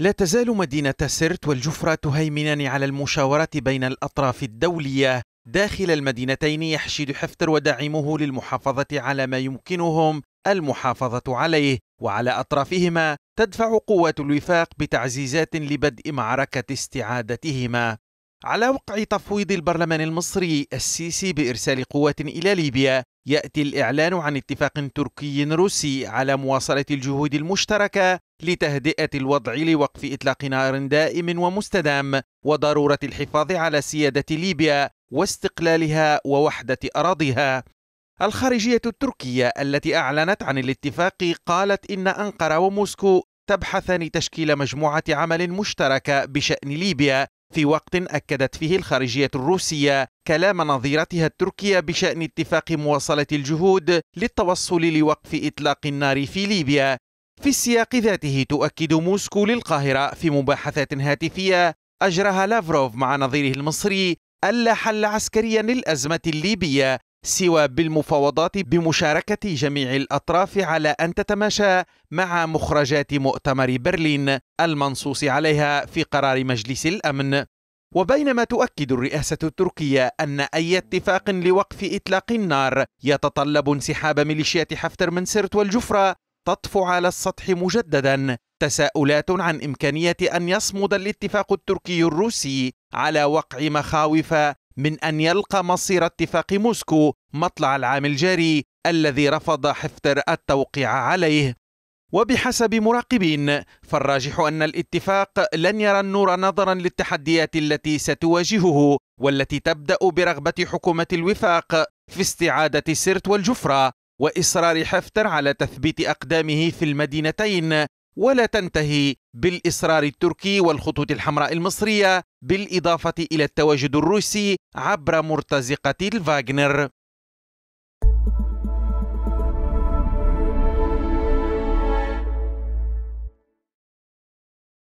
لا تزال مدينة سرت والجفرة تهيمنان على المشاورات بين الأطراف الدولية داخل المدينتين يحشد حفتر وداعمه للمحافظة على ما يمكنهم المحافظة عليه وعلى أطرافهما تدفع قوات الوفاق بتعزيزات لبدء معركة استعادتهما على وقع تفويض البرلمان المصري السيسي بإرسال قوات إلى ليبيا يأتي الإعلان عن اتفاق تركي روسي على مواصلة الجهود المشتركة لتهدئة الوضع لوقف إطلاق نار دائم ومستدام وضرورة الحفاظ على سيادة ليبيا واستقلالها ووحدة أراضيها. الخارجية التركية التي أعلنت عن الاتفاق قالت إن أنقرة وموسكو تبحثان تشكيل مجموعة عمل مشتركة بشأن ليبيا في وقت أكدت فيه الخارجية الروسية كلام نظيرتها التركية بشأن اتفاق مواصلة الجهود للتوصل لوقف إطلاق النار في ليبيا في السياق ذاته تؤكد موسكو للقاهرة في مباحثات هاتفية أجرها لافروف مع نظيره المصري ألا حل عسكريا للأزمة الليبية سوى بالمفاوضات بمشاركة جميع الأطراف على أن تتماشى مع مخرجات مؤتمر برلين المنصوص عليها في قرار مجلس الأمن وبينما تؤكد الرئاسة التركية أن أي اتفاق لوقف إطلاق النار يتطلب انسحاب ميليشيات حفتر من سرت والجفرة تطفو على السطح مجددا تساؤلات عن إمكانية أن يصمد الاتفاق التركي الروسي على وقع مخاوف من أن يلقى مصير اتفاق موسكو مطلع العام الجاري الذي رفض حفتر التوقيع عليه وبحسب مراقبين فالراجح أن الاتفاق لن يرى النور نظرا للتحديات التي ستواجهه والتي تبدأ برغبة حكومة الوفاق في استعادة سرت والجفرة واصرار حفتر على تثبيت اقدامه في المدينتين ولا تنتهي بالاصرار التركي والخطوط الحمراء المصريه بالاضافه الى التواجد الروسي عبر مرتزقه الفاغنر